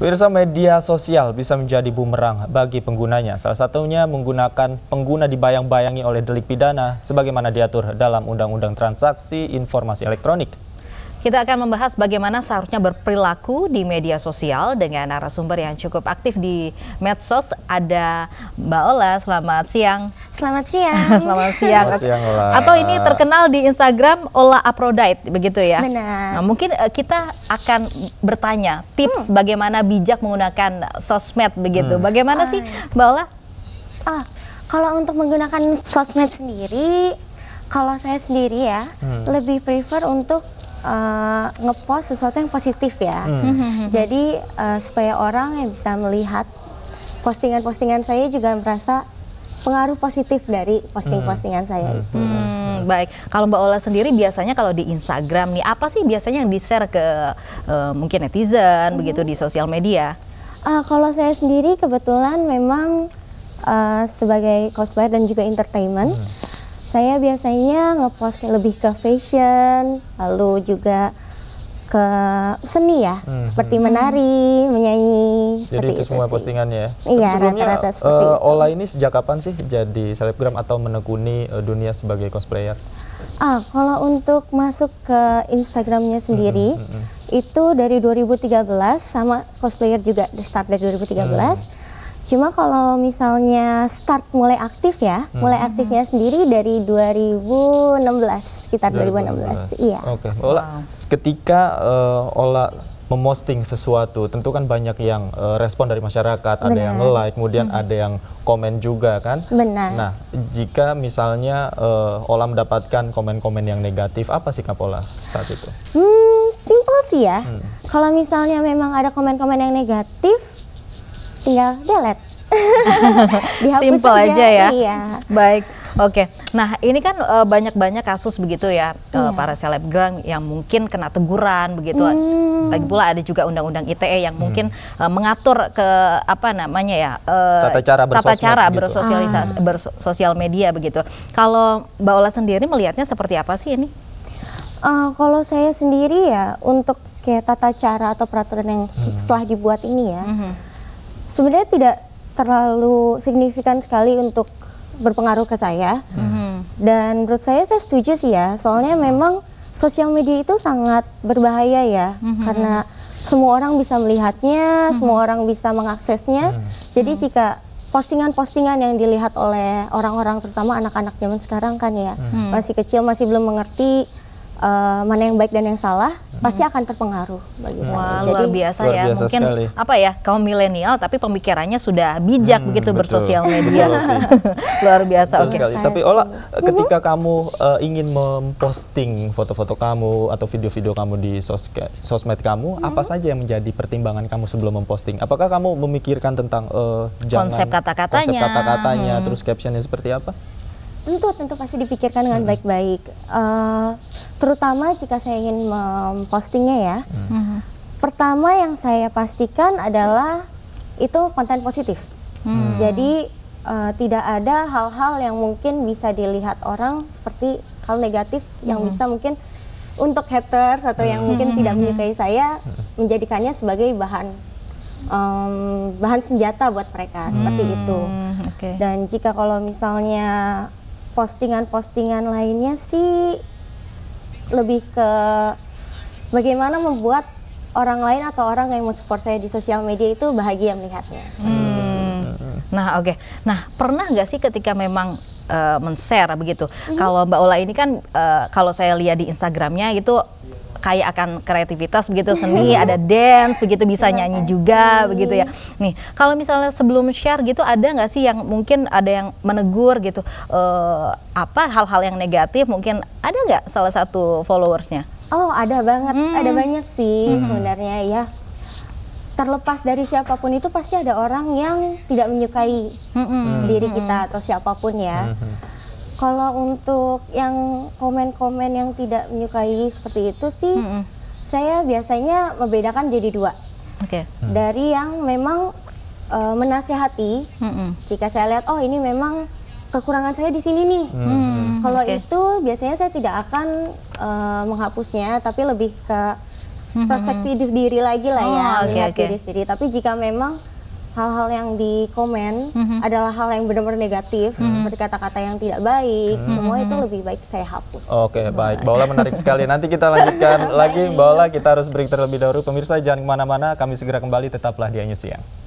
Pemirsa media sosial bisa menjadi bumerang bagi penggunanya. Salah satunya menggunakan pengguna dibayang-bayangi oleh delik pidana sebagaimana diatur dalam Undang-Undang Transaksi Informasi Elektronik. Kita akan membahas bagaimana seharusnya berperilaku di media sosial dengan narasumber yang cukup aktif di medsos. Ada Mbak Ola, selamat siang. Selamat siang. Selamat siang. Selamat siang Ola. Atau ini terkenal di Instagram Ola Aprodite begitu ya. Benar. Nah, mungkin uh, kita akan bertanya tips hmm. bagaimana bijak menggunakan sosmed begitu. Hmm. Bagaimana sih Mbak Ola? Oh, kalau untuk menggunakan sosmed sendiri, kalau saya sendiri ya hmm. lebih prefer untuk uh, ngepost sesuatu yang positif ya. Hmm. hmm, hmm, hmm. Jadi uh, supaya orang yang bisa melihat postingan-postingan saya juga merasa pengaruh positif dari hmm. posting-postingan saya hmm. itu. Hmm, hmm baik, kalau Mbak Ola sendiri biasanya kalau di Instagram nih apa sih biasanya yang di-share ke uh, mungkin netizen hmm. begitu di sosial media? Uh, kalau saya sendiri kebetulan memang uh, sebagai cosplayer dan juga entertainment, hmm. saya biasanya nge ngepost lebih ke fashion, lalu juga ke seni ya, hmm. seperti hmm. menari, menyanyi. Jadi itu, itu semua sih. postingannya ya. Iya, rata-rata eh, seperti uh, itu. Ola ini sejak kapan sih jadi selebgram atau menekuni uh, dunia sebagai cosplayer? Ah, kalau untuk masuk ke Instagramnya hmm, sendiri, hmm, hmm. itu dari 2013 sama cosplayer juga, start dari 2013. Hmm Cuma kalau misalnya start mulai aktif ya, hmm. mulai aktifnya sendiri dari 2016, sekitar 2016. 2016. Iya. Oke. Okay. wow. ketika uh, Ola memosting sesuatu, tentu kan banyak yang uh, respon dari masyarakat, Benar. ada yang like, kemudian hmm. ada yang komen juga kan. Benar. Nah, jika misalnya uh, Ola mendapatkan komen-komen yang negatif, apa sikap Ola saat itu? Hmm, simple sih ya. Hmm. Kalau misalnya memang ada komen-komen yang negatif, tinggal delete. Simple aja, aja ya. Iya. Baik. Oke, nah ini kan eh, banyak-banyak kasus begitu ya uh, para selebgram yang mungkin kena teguran begitu. Mm. Lagi pula ada juga undang-undang ITE yang hmm. mungkin uh, mengatur ke apa namanya ya tata cara bersosial, tata cara bersosialisasi gitu. Ah. bersosial media begitu. Kalau Mbak Ola sendiri melihatnya seperti apa sih ini? Uh, kalau saya sendiri ya untuk kayak tata cara atau peraturan yang mm. setelah dibuat ini ya. Hmm sebenarnya tidak terlalu signifikan sekali untuk berpengaruh ke saya. Hmm. Dan menurut saya saya setuju sih ya, soalnya memang sosial media itu sangat berbahaya ya, hmm. karena semua orang bisa melihatnya, hmm. semua orang bisa mengaksesnya. Hmm. Jadi hmm. jika postingan-postingan yang dilihat oleh orang-orang terutama anak-anak zaman sekarang kan ya, hmm. masih kecil masih belum mengerti uh, mana yang baik dan yang salah hmm. pasti akan terpengaruh bagi saya. Wah, luar biasa ya. biasa ya. Mungkin sekali. apa ya, kaum milenial tapi pemikirannya sudah bijak hmm, begitu betul. bersosial media. luar biasa. Oke. Okay. Tapi Ola, eh, ketika uh mm-hmm. -huh. kamu uh, ingin memposting foto-foto kamu atau video-video kamu di sos sosmed kamu, uh mm-hmm. -huh. apa saja yang menjadi pertimbangan kamu sebelum memposting? Apakah kamu memikirkan tentang uh, jangan konsep kata-katanya, kata-katanya, hmm. terus captionnya seperti apa? Tentu, tentu pasti dipikirkan dengan hmm. baik-baik. Uh, terutama jika saya ingin mempostingnya ya. Hmm. hmm. Pertama yang saya pastikan adalah itu konten positif. Hmm. Jadi uh, tidak ada hal-hal yang mungkin bisa dilihat orang seperti hal negatif hmm. yang bisa mungkin untuk haters atau yang mungkin hmm. tidak menyukai saya menjadikannya sebagai bahan um, bahan senjata buat mereka hmm, seperti itu. Okay. Dan jika kalau misalnya postingan-postingan lainnya sih lebih ke bagaimana membuat orang lain atau orang yang mau support saya di sosial media itu bahagia melihatnya. Hmm. Nah, oke. Okay. Nah, pernah nggak sih ketika memang uh, men-share begitu? Mm -hmm. Kalau Mbak Ola ini kan uh, kalau saya lihat di Instagramnya gitu kaya akan kreativitas begitu iya. seni ada dance begitu bisa iya, nyanyi juga begitu ya nih kalau misalnya sebelum share gitu ada nggak sih yang mungkin ada yang menegur gitu uh, apa hal-hal yang negatif mungkin ada nggak salah satu followersnya oh ada banget hmm. ada banyak sih hmm. sebenarnya ya terlepas dari siapapun itu pasti ada orang yang tidak menyukai -hmm. diri kita atau siapapun ya. -hmm kalau untuk yang komen-komen yang tidak menyukai seperti itu sih mm -hmm. saya biasanya membedakan jadi dua okay. Hmm. dari yang memang uh, menasehati mm -hmm. jika saya lihat oh ini memang kekurangan saya di sini nih. Hmm. Kalau okay. itu biasanya saya tidak akan uh, menghapusnya, tapi lebih ke perspektif hmm. diri lagi lah ya, oh, okay, melihat okay. diri sendiri. Tapi jika memang hal-hal yang di komen mm-hmm. adalah hal yang benar-benar negatif mm-hmm. seperti kata-kata yang tidak baik mm-hmm. semua mhm. itu lebih baik saya hapus. Oke okay, baik Bola menarik sekali nanti kita lanjutkan lagi Bola kita harus break terlebih dahulu pemirsa jangan kemana-mana kami segera kembali tetaplah di Anyu Siang.